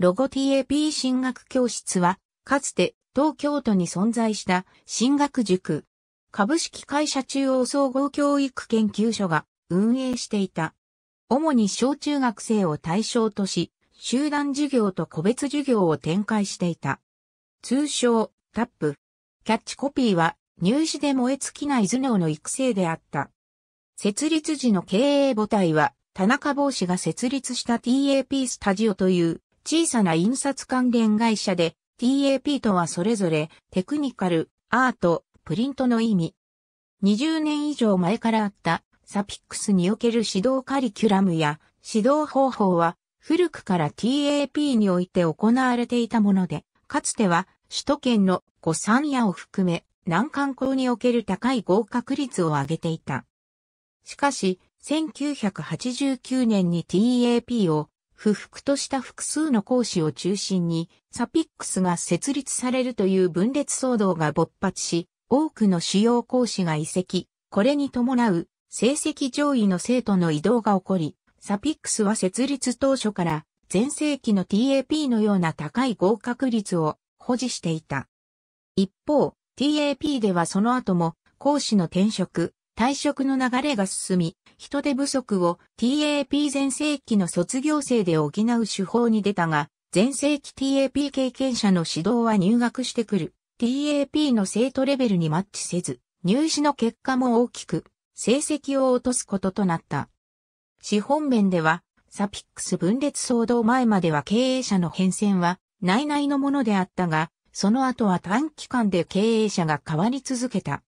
ロゴ TAP 進学教室は、かつて東京都に存在した進学塾。株式会社中央総合教育研究所が運営していた。主に小中学生を対象とし、集団授業と個別授業を展開していた。通称、タップ。キャッチコピーは、入試で燃え尽きない頭脳の育成であった。設立時の経営母体は、田中帽子が設立した TAP スタジオという小さな印刷関連会社で TAP とはそれぞれテクニカル、アート、プリントの意味。20年以上前からあったサピックスにおける指導カリキュラムや指導方法は古くから TAP において行われていたもので、かつては首都圏の五三夜を含め難関校における高い合格率を上げていた。しかし、1989年に TAP を不服とした複数の講師を中心に、サピックスが設立されるという分裂騒動が勃発し、多くの主要講師が移籍、これに伴う成績上位の生徒の移動が起こり、サピックスは設立当初から前世紀の TAP のような高い合格率を保持していた。一方、TAP ではその後も講師の転職、退職の流れが進み、人手不足を TAP 全盛期の卒業生で補う手法に出たが、全盛期 TAP 経験者の指導は入学してくる TAP の生徒レベルにマッチせず、入試の結果も大きく、成績を落とすこととなった。資本面では、サピックス分裂騒動前までは経営者の変遷は内々のものであったが、その後は短期間で経営者が変わり続けた。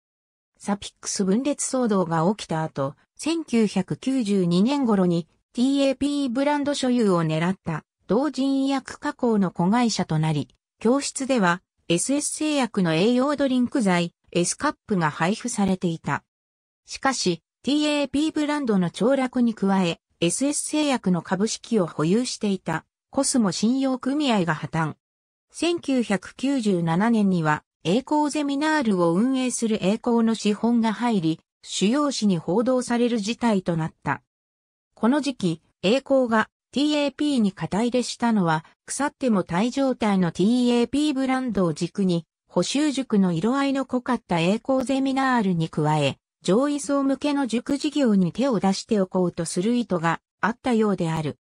サピックス分裂騒動が起きた後、1992年頃に TAP ブランド所有を狙った同人医薬加工の子会社となり、教室では SS 製薬の栄養ドリンク剤 S カップが配布されていた。しかし TAP ブランドの凋落に加え SS 製薬の株式を保有していたコスモ信用組合が破綻。1997年には栄光ゼミナールを運営する栄光の資本が入り、主要紙に報道される事態となった。この時期、栄光が TAP に肩入れしたのは、腐っても体状態の TAP ブランドを軸に、補修塾の色合いの濃かった栄光ゼミナールに加え、上位層向けの塾事業に手を出しておこうとする意図があったようである。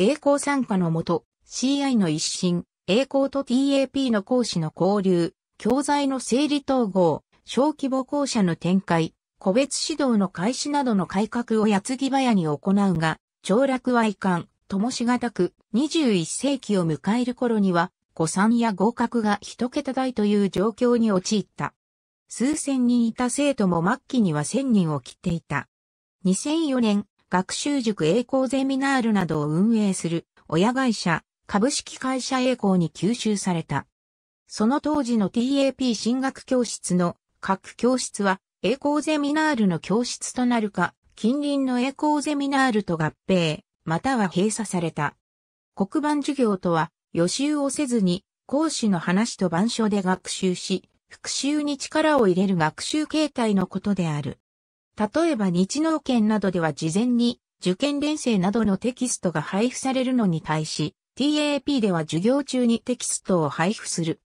栄光参加のもと、CI の一新、栄光と TAP の講師の交流、教材の整理統合、小規模校舎の展開、個別指導の開始などの改革を矢継ぎ早に行うが、長楽は遺憾、ともしがたく、21世紀を迎える頃には、誤算や合格が一桁台という状況に陥った。数千人いた生徒も末期には千人を切っていた。2004年、学習塾栄光ゼミナールなどを運営する親会社、株式会社栄光に吸収された。その当時の TAP 進学教室の各教室は栄光ゼミナールの教室となるか、近隣の栄光ゼミナールと合併、または閉鎖された。黒板授業とは予習をせずに講師の話と板書で学習し、復習に力を入れる学習形態のことである。例えば日農研などでは事前に受験連生などのテキストが配布されるのに対し、TAP では授業中にテキストを配布する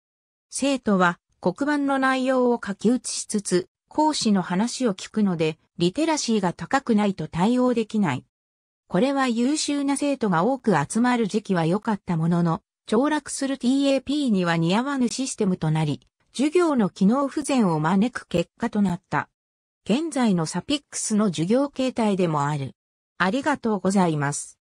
生徒は黒板の内容を書き写しつつ、講師の話を聞くので、リテラシーが高くないと対応できない。これは優秀な生徒が多く集まる時期は良かったものの、凋落する TAP には似合わぬシステムとなり、授業の機能不全を招く結果となった。現在のサピックスの授業形態でもある。ありがとうございます。